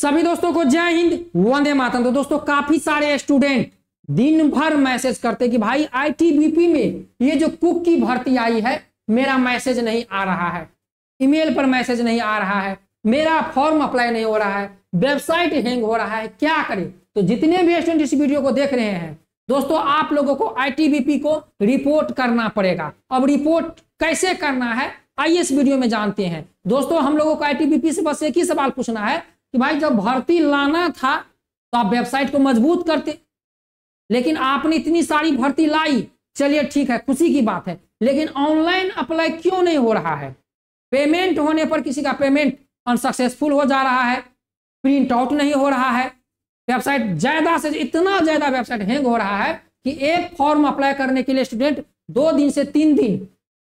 सभी दोस्तों को जय हिंद वंदे मातम तो दोस्तों काफी सारे स्टूडेंट दिन भर मैसेज करते कि भाई आईटीबीपी में ये जो कुक की भर्ती आई है मेरा मैसेज नहीं आ रहा है ईमेल पर मैसेज नहीं आ रहा है मेरा फॉर्म अप्लाई नहीं हो रहा है वेबसाइट हैंग हो रहा है क्या करें तो जितने भी स्टूडेंट इस वीडियो को देख रहे हैं दोस्तों आप लोगों को आईटीबीपी को रिपोर्ट करना पड़ेगा अब रिपोर्ट कैसे करना है आइए इस वीडियो में जानते हैं दोस्तों हम लोगों को आईटीबीपी से बस एक ही सवाल पूछना है कि भाई जब भर्ती लाना था तो आप वेबसाइट को मजबूत करते लेकिन आपने इतनी सारी भर्ती लाई चलिए ठीक है खुशी की बात है लेकिन ऑनलाइन अप्लाई क्यों नहीं हो रहा है पेमेंट होने पर किसी का पेमेंट अनसक्सेसफुल हो जा रहा है प्रिंट आउट नहीं हो रहा है वेबसाइट ज्यादा से इतना ज्यादा वेबसाइट हैंग हो रहा है कि एक फॉर्म अप्लाई करने के लिए स्टूडेंट दो दिन से तीन दिन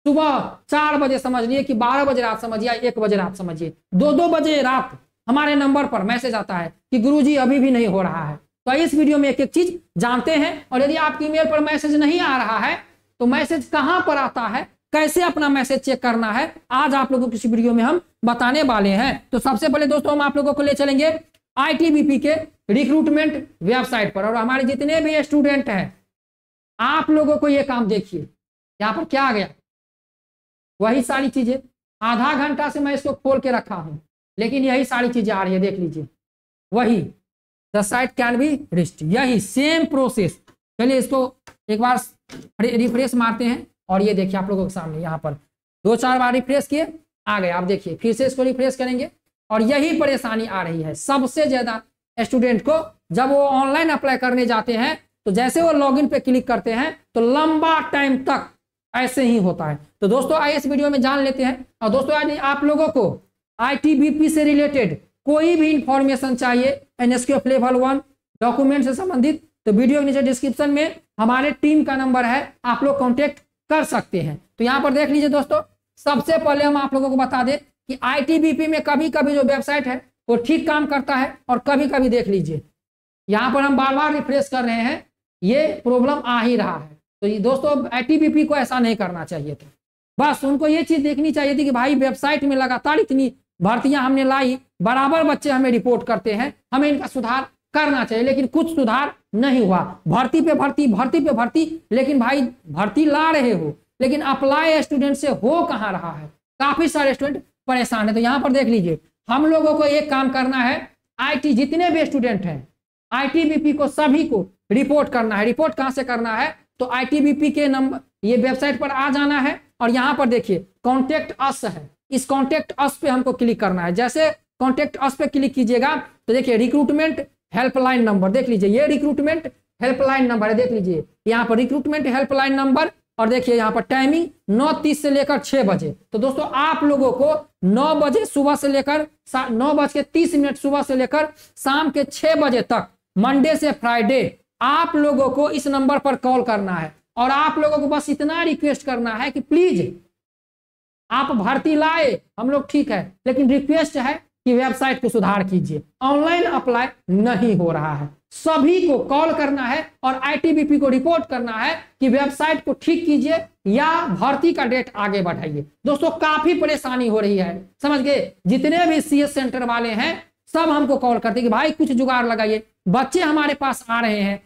सुबह चार बजे समझ लिए कि बारह बजे रात समझिए एक बजे रात समझिए दो दो बजे रात हमारे नंबर पर मैसेज आता है कि गुरुजी अभी भी नहीं हो रहा है तो इस वीडियो में एक एक चीज जानते हैं और यदि आपकी ईमेल पर मैसेज नहीं आ रहा है तो मैसेज कहाँ पर आता है कैसे अपना मैसेज चेक करना है आज आप लोगों को इस वीडियो में हम बताने वाले हैं तो सबसे पहले दोस्तों हम आप लोगों को ले चलेंगे आईटीबीपी के रिक्रूटमेंट वेबसाइट पर और हमारे जितने भी स्टूडेंट हैं आप लोगों को ये काम देखिए यहाँ पर क्या आ गया वही सारी चीजें आधा घंटा से मैं इसको खोल के रखा हूं लेकिन यही सारी चीजें आ रही है देख लीजिए वही the site can be reached यही सेम प्रोसेस चलिए इसको एक बार रिफ्रेश मारते हैं और ये देखिए आप लोगों के सामने यहाँ पर दो चार बार रिफ्रेश किए आ गए आप देखिए फिर से इसको रिफ्रेश करेंगे और यही परेशानी आ रही है सबसे ज्यादा स्टूडेंट को जब वो ऑनलाइन अप्लाई करने जाते हैं तो जैसे वो लॉगिन पे क्लिक करते हैं तो लंबा टाइम तक ऐसे ही होता है तो दोस्तों आइए इस वीडियो में जान लेते हैं और दोस्तों आज आप लोगों को आईटीबीपी से रिलेटेड कोई भी इंफॉर्मेशन चाहिए एनएसक्यूएफ लेवल वन डॉक्यूमेंट से संबंधित तो वीडियो के नीचे डिस्क्रिप्शन में हमारे टीम का नंबर है आप लोग कॉन्टेक्ट कर सकते हैं तो यहाँ पर देख लीजिए दोस्तों सबसे पहले हम आप लोगों को बता दें कि आईटीबीपी में कभी कभी जो वेबसाइट है वो ठीक काम करता है और कभी कभी देख लीजिए यहाँ पर हम बार बार रिफ्रेश कर रहे हैं ये प्रॉब्लम आ ही रहा है तो ये दोस्तों आईटीबीपी को ऐसा नहीं करना चाहिए था बस उनको ये चीज देखनी चाहिए थी कि भाई वेबसाइट में लगातार इतनी भर्तियां हमने लाई बराबर बच्चे हमें रिपोर्ट करते हैं हमें इनका सुधार करना चाहिए लेकिन कुछ सुधार नहीं हुआ भर्ती पे भर्ती भर्ती पे भर्ती लेकिन भाई भर्ती ला रहे हो लेकिन अप्लाई स्टूडेंट से हो कहाँ रहा है काफी सारे स्टूडेंट परेशान है तो यहाँ पर देख लीजिए हम लोगों को एक काम करना है आईटी जितने भी स्टूडेंट हैं आईटीबीपी को सभी को रिपोर्ट करना है रिपोर्ट कहाँ से करना है तो आईटीबीपी के नंबर ये वेबसाइट पर आ जाना है और यहाँ पर देखिए कॉन्टेक्ट अस है इस कॉन्टेक्ट अस पे हमको क्लिक करना है जैसे कॉन्टेक्ट अस पे क्लिक कीजिएगा तो देखिए रिक्रूटमेंट हेल्पलाइन नंबर देख लीजिए ये रिक्रूटमेंट हेल्पलाइन नंबर है देख लीजिए यहाँ पर रिक्रूटमेंट हेल्पलाइन नंबर और देखिए यहाँ पर टाइमिंग नौ तीस से लेकर छह बजे तो दोस्तों आप लोगों को नौ बजे सुबह से लेकर नौ बज के तीस मिनट सुबह से लेकर शाम के छह बजे तक मंडे से फ्राइडे आप लोगों को इस नंबर पर कॉल करना है और आप लोगों को बस इतना रिक्वेस्ट करना है कि प्लीज आप भर्ती लाए हम लोग ठीक है लेकिन रिक्वेस्ट है कि वेबसाइट को सुधार कीजिए ऑनलाइन अप्लाई नहीं हो रहा है सभी को कॉल करना है और आईटीबीपी को रिपोर्ट करना है कि वेबसाइट को ठीक कीजिए या भर्ती का डेट आगे बढ़ाइए दोस्तों काफी परेशानी हो रही है समझ गए जितने भी सीएस सेंटर वाले हैं सब हमको कॉल करते कि भाई कुछ जुगाड़ लगाइए बच्चे हमारे पास आ रहे हैं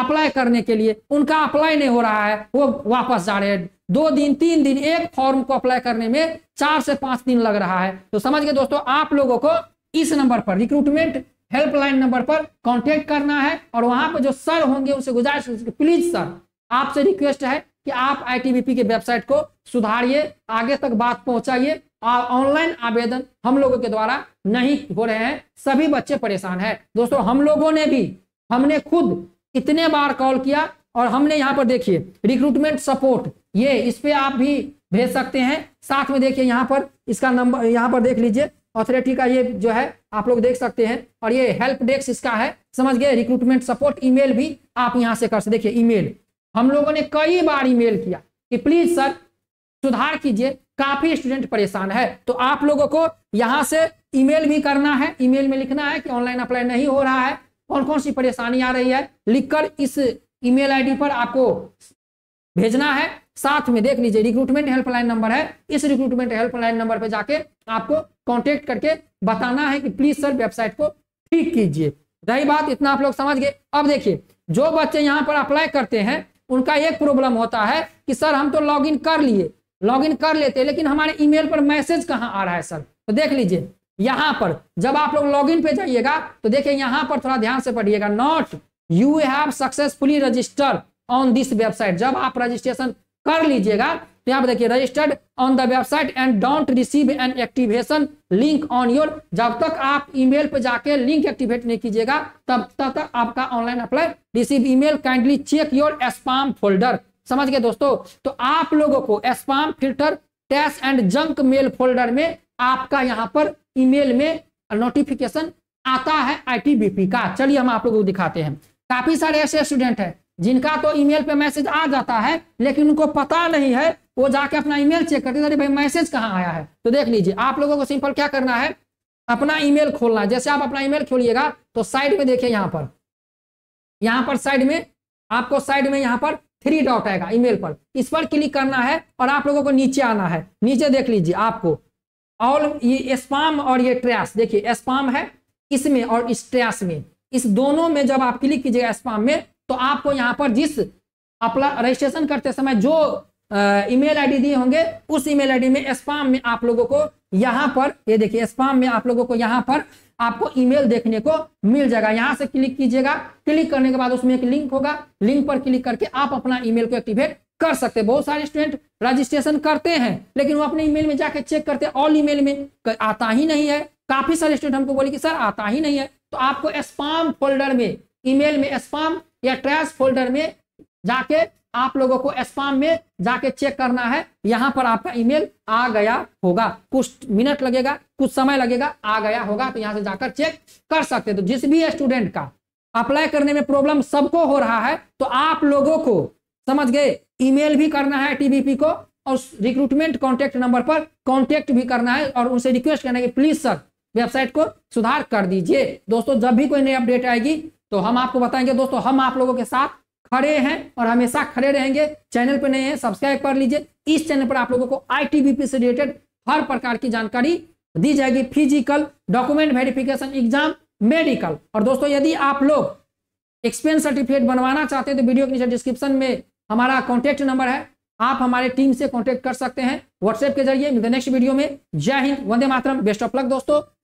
अप्लाई करने के लिए उनका अप्लाई नहीं हो रहा है वो वापस जा रहे हैं दो दिन तीन दिन एक फॉर्म को अप्लाई करने में चार से पांच दिन लग रहा है तो समझ गए दोस्तों आप लोगों को इस नंबर पर रिक्रूटमेंट हेल्पलाइन नंबर पर कॉन्टेक्ट करना है और वहां पर जो सर होंगे उनसे गुजारिश प्लीज सर आपसे रिक्वेस्ट है कि आप आईटीबीपी के वेबसाइट को सुधारिए आगे तक बात पहुंचाइए और ऑनलाइन आवेदन हम लोगों के द्वारा नहीं हो रहे हैं सभी बच्चे परेशान है दोस्तों हम लोगों ने भी हमने खुद कितने बार कॉल किया और हमने यहाँ पर देखिए रिक्रूटमेंट सपोर्ट ये इस पर आप भी भेज सकते हैं साथ में देखिए यहाँ पर इसका नंबर यहाँ पर देख लीजिए ऑथोरिटी का ये जो है आप लोग देख सकते हैं और ये हेल्प डेस्क इसका है समझ गए रिक्रूटमेंट सपोर्ट ईमेल भी आप यहाँ से कर सकते देखिए ईमेल हम लोगों ने कई बार ईमेल किया कि प्लीज सर सुधार कीजिए काफी स्टूडेंट परेशान है तो आप लोगों को यहाँ से ईमेल भी करना है ईमेल में लिखना है कि ऑनलाइन अप्लाई नहीं हो रहा है कौन कौन सी परेशानी आ रही है लिखकर इस ईमेल आईडी पर आपको भेजना है साथ में देख लीजिए रिक्रूटमेंट हेल्पलाइन नंबर है इस रिक्रूटमेंट हेल्पलाइन नंबर पर जाके आपको कॉन्टेक्ट करके बताना है कि प्लीज सर वेबसाइट को ठीक कीजिए रही बात इतना आप लोग समझ गए अब देखिए जो बच्चे यहाँ पर अप्लाई करते हैं उनका एक प्रॉब्लम होता है कि सर हम तो लॉगिन कर लिए लॉगिन कर लेते लेकिन हमारे ईमेल पर मैसेज कहाँ आ रहा है सर तो देख लीजिए यहां पर जब आप लोग लॉगिन पे जाइएगा तो देखिए यहां पर थोड़ा ध्यान से पढ़िएगा note you have successfully register on this website जब आप रजिस्ट्रेशन कर लीजिएगा तो यहाँ पर देखिए registered on the website and don't receive an activation link on your जब तक आप ईमेल पर जाके लिंक एक्टिवेट नहीं कीजिएगा तब तक तक आपका online apply receive email kindly check your spam folder समझ गए दोस्तों तो आप लोगों को स्पाम फिल्टर टैस एंड जंक मेल फोल्डर में आपका यहाँ पर ईमेल में नोटिफिकेशन आता है आईटीबीपी का चलिए हम आप लोगों को दिखाते हैं काफी सारे ऐसे स्टूडेंट हैं जिनका तो ईमेल पे मैसेज आ जाता है लेकिन उनको पता नहीं है वो जाके अपना ईमेल चेक करते अरे भाई मैसेज कहाँ आया है तो देख लीजिए आप लोगों को सिंपल क्या करना है अपना ईमेल खोलना है जैसे आप अपना ईमेल खोलिएगा तो साइड में देखिए यहाँ पर यहाँ पर साइड में आपको साइड में यहाँ पर थ्री डॉट आएगा ईमेल पर इस पर क्लिक करना है और आप लोगों को नीचे आना है नीचे देख लीजिए आपको और ये स्पाम और ये ट्रैस देखिए स्पाम है इसमें और इस ट्रैस में इस दोनों में जब आप क्लिक कीजिएगा स्पाम में तो आपको यहाँ पर जिस अपना रजिस्ट्रेशन करते समय जो ईमेल आईडी दिए होंगे उस ईमेल आईडी में स्पाम में आप लोगों को यहाँ पर ये देखिए स्पाम में आप लोगों को यहाँ पर आपको ईमेल देखने को मिल जाएगा यहाँ से क्लिक कीजिएगा क्लिक करने के बाद उसमें एक लिंक होगा लिंक पर क्लिक करके आप अपना ईमेल को एक्टिवेट कर सकते हैं बहुत सारे स्टूडेंट रजिस्ट्रेशन करते हैं लेकिन वो अपने ईमेल में जाके चेक करते हैं ऑल ईमेल में आता ही नहीं है काफी सारे स्टूडेंट हमको बोले कि सर आता ही नहीं है तो आपको स्पाम फोल्डर में ईमेल में स्पाम या ट्रैश फोल्डर में जाके आप लोगों को स्पाम में जाके चेक करना है यहाँ पर आपका ईमेल आ गया होगा कुछ मिनट लगेगा कुछ समय लगेगा आ गया होगा तो यहाँ से जाकर चेक कर सकते तो जिस भी स्टूडेंट का अप्लाई करने में प्रॉब्लम सबको हो रहा है तो आप लोगों को समझ गए ईमेल भी करना है टीबीपी को और रिक्रूटमेंट कॉन्टेक्ट नंबर पर कॉन्टेक्ट भी करना है और उनसे रिक्वेस्ट करना है कि प्लीज सर वेबसाइट को सुधार कर दीजिए दोस्तों जब भी कोई नई अपडेट आएगी तो हम आपको बताएंगे दोस्तों हम आप लोगों के साथ खड़े हैं और हमेशा खड़े रहेंगे चैनल पर नए हैं सब्सक्राइब कर लीजिए इस चैनल पर आप लोगों को आईटीबीपी से रिलेटेड हर प्रकार की जानकारी दी जाएगी physical document verification exam medical और दोस्तों यदि आप लोग एक्सपेंस सर्टिफिकेट बनवाना चाहते हैं तो वीडियो के नीचे डिस्क्रिप्शन में हमारा कॉन्टैक्ट नंबर है आप हमारे टीम से कॉन्टैक्ट कर सकते हैं व्हाट्सएप के जरिए मिलते नेक्स्ट वीडियो में जय हिंद वंदे मातरम बेस्ट ऑफ लक दोस्तों